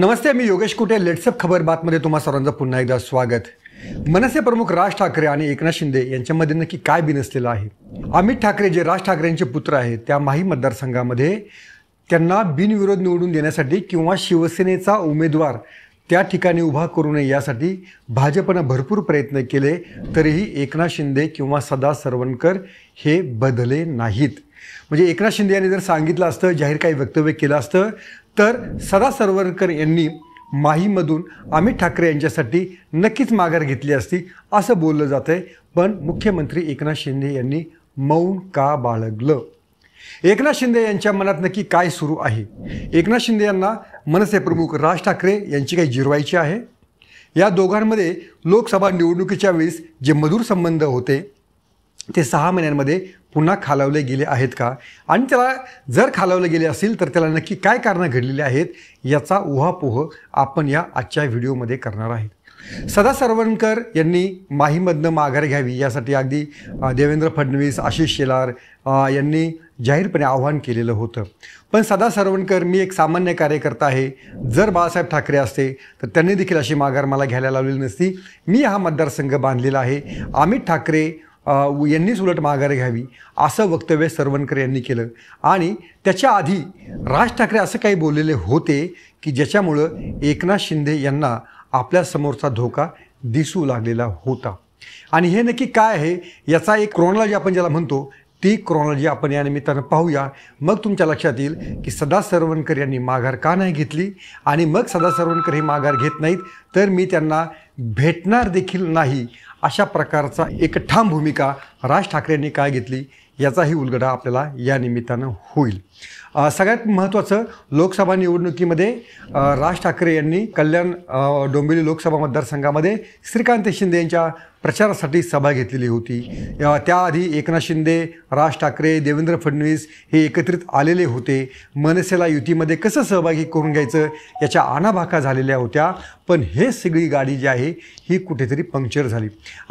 नमस्ते मी योगेश कुटे लेट्सअप खबर बातमध्ये तुम्हा सर्वांचं पुन्हा एकदा स्वागत मनसे प्रमुख राज ठाकरे आणि एकनाथ शिंदे यांच्यामध्ये नक्की काय बिनसलेलं आहे अमित ठाकरे जे राज ठाकरेंचे पुत्र आहेत त्या माही मतदारसंघामध्ये त्यांना बिनविरोध निवडून देण्यासाठी किंवा शिवसेनेचा उमेदवार त्या ठिकाणी उभा करू नये यासाठी भाजपनं भरपूर प्रयत्न केले तरीही एकनाथ शिंदे किंवा सदा सरवणकर हे बदले नाहीत म्हणजे एकनाथ शिंदे यांनी जर सांगितलं असतं जाहीर काही वक्तव्य केलं असतं तर सदा सरवरकर यांनी माहीमधून अमित ठाकरे यांच्यासाठी नक्कीच माघार घेतली असती असं बोललं जातं आहे पण मुख्यमंत्री एकनाथ शिंदे यांनी मौन का बाळगलं एकनाथ शिंदे यांच्या मनात नक्की काय सुरू आहे एकनाथ शिंदे यांना मनसे प्रमुख राज ठाकरे यांची काही जिरवायची आहे या दोघांमध्ये लोकसभा निवडणुकीच्या वेळेस जे मधुर संबंध होते ते सहा महिन्यांमध्ये पुन्हा खालावले गेले आहेत का आणि त्याला जर खालावले गेले असेल तर त्याला नक्की काय कारणं घडलेली आहेत याचा उहापोह आपण या आजच्या व्हिडिओमध्ये करणार आहे सदा सरवणकर यांनी माहीमधनं माघार घ्यावी यासाठी अगदी देवेंद्र फडणवीस आशिष शेलार यांनी जाहीरपणे आव्हान केलेलं होतं पण सदा सरवणकर मी एक सामान्य कार्यकर्ता आहे जर बाळासाहेब ठाकरे असते तर त्यांनी देखील अशी माघार मला घ्यायला लावलेली नसती मी हा मतदारसंघ बांधलेला आहे अमित ठाकरे यांनीच उलट माघार घ्यावी असं वक्तव्य सरवणकर यांनी केलं आणि त्याच्या आधी राज ठाकरे असं काही बोललेले होते की ज्याच्यामुळं एकनाथ शिंदे यांना आपल्या समोरचा धोका दिसू लागलेला होता आणि हे नक्की काय आहे याचा एक क्रॉनॉलॉजी आपण ज्याला म्हणतो ती क्रॉनॉलॉजी आपण या निमित्तानं पाहूया मग तुमच्या लक्षात येईल की सदा सरवणकर यांनी माघार का नाही घेतली आणि मग सदा सरवणकर हे माघार घेत नाहीत तर मी त्यांना भेटणार देखील नाही अशा प्रकारचा एक ठाम भूमिका राज ठाकरेंनी काय घेतली याचाही उलगडा आपल्याला या निमित्तानं होईल सगळ्यात महत्त्वाचं लोकसभा निवडणुकीमध्ये राज ठाकरे यांनी कल्याण डोंबिवली लोकसभा मतदारसंघामध्ये श्रीकांत शिंदे यांच्या प्रचारासाठी सभा घेतलेली होती त्याआधी एकनाथ शिंदे राज ठाकरे देवेंद्र फडणवीस हे एकत्रित आलेले होते मनसेला युतीमध्ये कसं सहभागी करून घ्यायचं याच्या आणाभाका झालेल्या होत्या पण हे सगळी गाडी जी आहे ही कुठेतरी पंक्चर झाली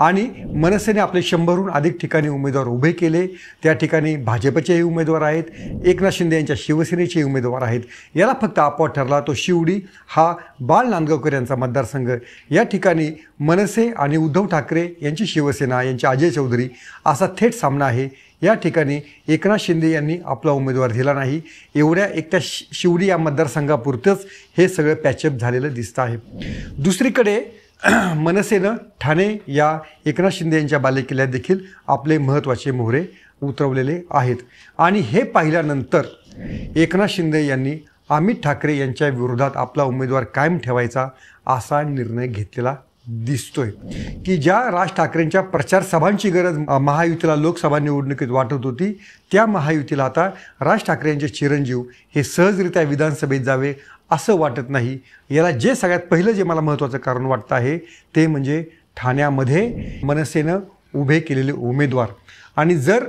आणि मनसेने आपले शंभरहून अधिक ठिकाणी उमेदवार उभे केले त्या ठिकाणी भाजपचेही उमेदवार आहेत एकनाथ शिंदे यांच्या शिवसेनेचे उमेदवार आहेत याला फक्त अपवाद ठरला तो शिवडी हा बाळ नांदगावकर यांचा मतदारसंघ या ठिकाणी मनसे आणि उद्धव ठाकरे यांची शिवसेना यांचे अजय चौधरी असा थेट सामना आहे या ठिकाणी एकनाथ शिंदे यांनी आपला उमेदवार दिला नाही एवढ्या एकट्या शि शिवडी या मतदारसंघापुरतंच हे सगळं पॅचअप झालेलं दिसतं आहे दुसरीकडे मनसेनं ठाणे या एकनाथ शिंदे यांच्या बालेकिल्ल्यात देखील आपले महत्त्वाचे मोहरे उतरवलेले आहेत आणि हे पाहिल्यानंतर एकनाथ शिंदे यांनी अमित ठाकरे यांच्या विरोधात आपला उमेदवार कायम ठेवायचा असा निर्णय घेतलेला दिसतोय की ज्या राज ठाकरेंच्या सभांची गरज महायुतीला लोकसभा निवडणुकीत वाटत होती त्या महायुतीला आता राज ठाकरे यांचे चिरंजीव हे सहजरित्या विधानसभेत जावे असं वाटत नाही याला जे सगळ्यात पहिलं जे मला महत्त्वाचं कारण वाटतं आहे ते म्हणजे ठाण्यामध्ये मनसेनं उभे केलेले उमेदवार आणि जर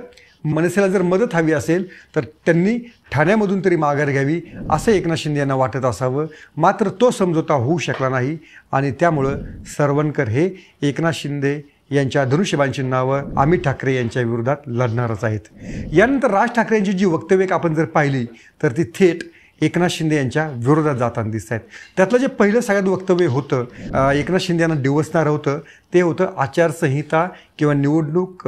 मनसेला जर मदत हवी असेल तर त्यांनी ठाण्यामधून तरी माघार घ्यावी असं एकनाथ शिंदे यांना वाटत असावं मात्र तो समजोता होऊ शकला नाही आणि त्यामुळं सरवणकर हे एकनाथ शिंदे यांच्या धनुष्यबांची नावं अमित ठाकरे यांच्या विरोधात लढणारच आहेत यानंतर राज ठाकरे यांची जी वक्तव्य आपण जर पाहिली तर ती थेट एकनाथ शिंदे यांच्या विरोधात जाताना दिसत आहेत त्यातलं जे पहिलं सगळ्यात वक्तव्य होतं एकनाथ शिंदे यांना डिवसणार होतं ते होतं आचारसंहिता किंवा निवडणूक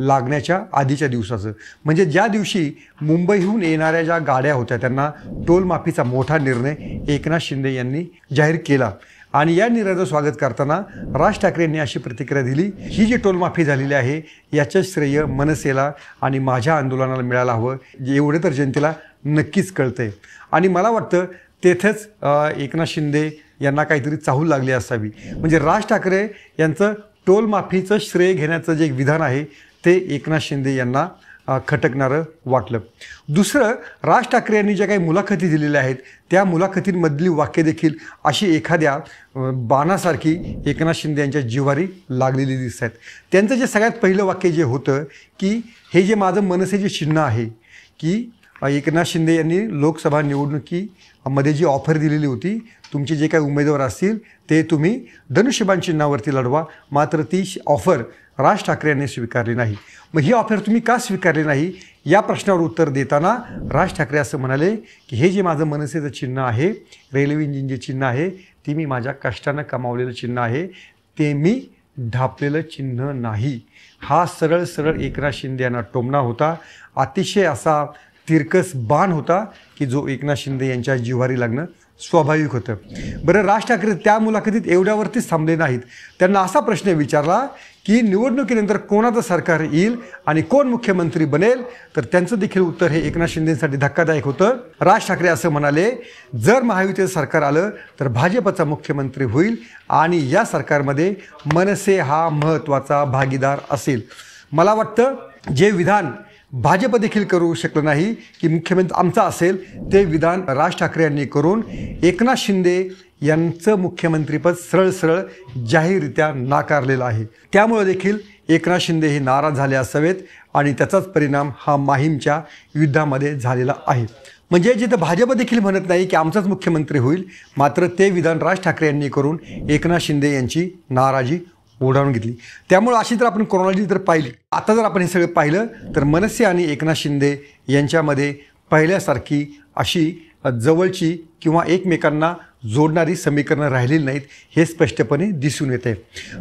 लागण्याच्या आधीच्या दिवसाचं म्हणजे ज्या दिवशी मुंबईहून येणाऱ्या ज्या गाड्या होत्या त्यांना टोलमाफीचा मोठा निर्णय एकनाथ शिंदे यांनी जाहीर केला आणि या निर्णयाचं स्वागत करताना राज ठाकरे यांनी अशी प्रतिक्रिया दिली ही जी टोलमाफी झालेली आहे याचं श्रेय मनसेला आणि माझ्या आंदोलनाला मिळायला हवं एवढे तर जनतेला नक्कीच कळतंय आणि मला वाटतं तेथेच एकनाथ शिंदे यांना काहीतरी चाहू लागली असावी म्हणजे राज ठाकरे यांचं टोलमाफीचं श्रेय घेण्याचं जे विधान आहे ते एकनाथ शिंदे यांना खटकणारं वाटलं दुसरं राज ठाकरे यांनी ज्या काही मुलाखती दिलेल्या आहेत त्या मुलाखतींमधली वाक्य देखील अशी एखाद्या बाणासारखी एकनाथ शिंदे यांच्या जिवारी लागलेली दिसत आहेत त्यांचं जे सगळ्यात पहिलं वाक्य जे होतं की हे जे माझं मनसेचे चिन्ह आहे की एकनाथ शिंदे यांनी लोकसभा निवडणुकीमध्ये जी ऑफर दिलेली होती तुमचे जे काही उमेदवार असतील ते तुम्ही धनुष्यबान चिन्हावरती लढवा मात्र ती ऑफर राज ठाकरे यांनी स्वीकारली नाही मग ही ऑफर तुम्ही का स्वीकारली नाही या प्रश्नावर उत्तर देताना राज ठाकरे असं म्हणाले की हे जे माझं मनसेचं चिन्ह आहे रेल्वे इंजिन जे चिन्ह आहे ती मी माझ्या कष्टानं कमावलेलं चिन्ह आहे ते मी ढापलेलं चिन्ह नाही हा सरळ सरळ एकनाथ शिंदे यांना टोमणा होता अतिशय असा तिरकस बाण होता की जो एकनाथ शिंदे यांच्या जिव्हारी लागणं स्वाभाविक होतं बरं राज ठाकरे त्या मुलाखतीत एवढ्यावरतीच थांबले नाहीत त्यांना असा प्रश्न विचारला की निवडणुकीनंतर कोणाचं सरकार येईल आणि कोण मुख्यमंत्री बनेल तर त्यांचं देखील उत्तर हे एकनाथ शिंदेसाठी धक्कादायक होतं राज ठाकरे असं म्हणाले जर महायुतीचं सरकार आलं तर भाजपचा मुख्यमंत्री होईल आणि या सरकारमध्ये मनसे हा महत्त्वाचा भागीदार असेल मला वाटतं जे विधान भाजप देखील करू शकलं नाही की मुख्यमंत्री आमचा असेल ते विधान राज ठाकरे यांनी करून एकनाथ शिंदे यांचं मुख्यमंत्रीपद सरळ सरळ जाहीररित्या नाकारलेलं आहे त्यामुळे देखील एकनाथ शिंदे हे नाराज झाले असावेत आणि त्याचाच परिणाम हा माहीमच्या युद्धामध्ये झालेला आहे म्हणजे जिथं भाजप देखील म्हणत नाही की आमचाच मुख्यमंत्री होईल मात्र ते विधान राज ठाकरे यांनी करून एकनाथ शिंदे यांची नाराजी ओढावून घेतली त्यामुळं अशी जर आपण क्रोनॉलॉजी जर पाहिली आता जर आपण हे सगळं पाहिलं तर मनसे आणि एकनाथ शिंदे यांच्यामध्ये पहिल्यासारखी अशी जवळची किंवा एकमेकांना जोडणारी समीकरणं राहिलेली नाहीत हे स्पष्टपणे दिसून येते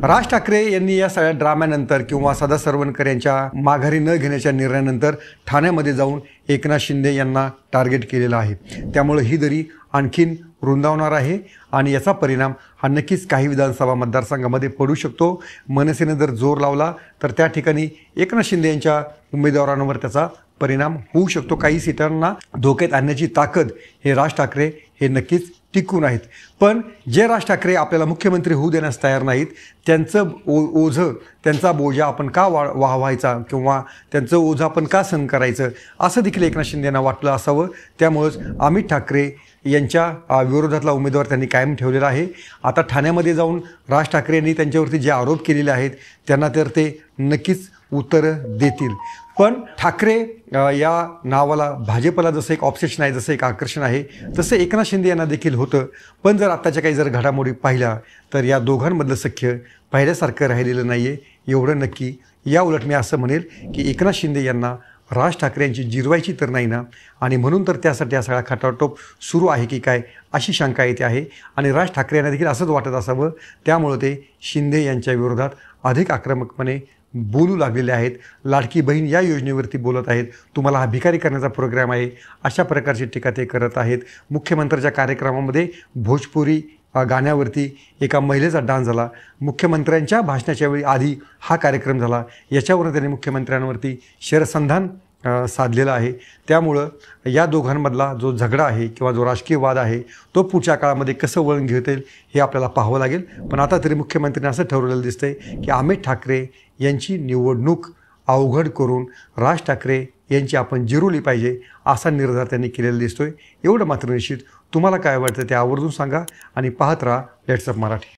राज ठाकरे यांनी या सगळ्या ड्राम्यानंतर किंवा सदा सरवणकर यांच्या माघारी न घेण्याच्या निर्णयानंतर ठाण्यामध्ये जाऊन एकनाथ शिंदे यांना टार्गेट केलेलं आहे त्यामुळं ही दरी आणखीन रुंदावणार आहे आणि याचा परिणाम हा नक्कीच काही विधानसभा मतदारसंघामध्ये पडू शकतो मनसेने जर जोर लावला तर त्या ठिकाणी एकनाथ शिंदे यांच्या उमेदवारांवर त्याचा परिणाम होऊ शकतो काही सीटांना धोक्यात आणण्याची ताकद हे राज ठाकरे हे नक्कीच टिकून आहेत पण जे राज ठाकरे आपल्याला मुख्यमंत्री होऊ देण्यास तयार नाहीत त्यांचं ओ ओझं त्यांचा बोजा आपण का वा वाहवायचा किंवा त्यांचं ओझं आपण का सहन करायचं असं देखील एकनाथ शिंदेना वाटलं असावं त्यामुळंच अमित ठाकरे यांच्या विरोधातला उमेदवार त्यांनी कायम ठेवलेला आहे आता ठाण्यामध्ये जाऊन राज ठाकरे यांनी त्यांच्यावरती जे आरोप केलेले आहेत त्यांना तर ते नक्कीच उत्तरं देतील पण ठाकरे या नावाला भाजपला जसं एक ऑप्सेशन आहे जसं एक आकर्षण आहे तसं एकनाथ शिंदे यांना देखील होतं पण जर आत्ताच्या काही जर घडामोडी पाहिल्या तर या दोघांमधलं सख्य पाहिल्यासारखं राहिलेलं नाही आहे एवढं नक्की या उलट मी असं म्हणेल की एकनाथ शिंदे यांना राज ठाकरेंची जिरवायची तर नाही ना आणि म्हणून तर त्यासाठी हा सगळा खटाटोप सुरू आहे की काय अशी शंका येते आहे आणि राज ठाकरे यांना देखील असंच वाटत असावं त्यामुळं ते शिंदे यांच्या विरोधात अधिक आक्रमकपणे बोलू लागलेले आहेत लाडकी बहीण या योजनेवरती बोलत आहेत तुम्हाला हा भिकारी करण्याचा प्रोग्राम आहे अशा प्रकारची टीका ते करत आहेत मुख्यमंत्र्यांच्या कार्यक्रमामध्ये भोजपुरी गाण्यावरती एका महिलेचा डान्स झाला मुख्यमंत्र्यांच्या भाषणाच्या वेळी आधी हा कार्यक्रम झाला याच्यावरून त्यांनी मुख्यमंत्र्यांवरती शरसंधान साधलेलं आहे त्यामुळं या दोघांमधला जो झगडा आहे किंवा जो राजकीय वाद आहे तो पुढच्या काळामध्ये कसं वळण घेता येईल हे आपल्याला पाहावं लागेल पण आता तरी मुख्यमंत्र्यांनी असं ठरवलेलं दिसतंय की अमित ठाकरे यांची निवडणूक अवघड करून राज ठाकरे यांची आपण जिरवली पाहिजे असा निर्धार त्यांनी केलेला दिसतोय एवढं मात्र निश्चित तुम्हाला काय वाटतं ते आवर्जून सांगा आणि पाहत राहा लेट्सअप मराठी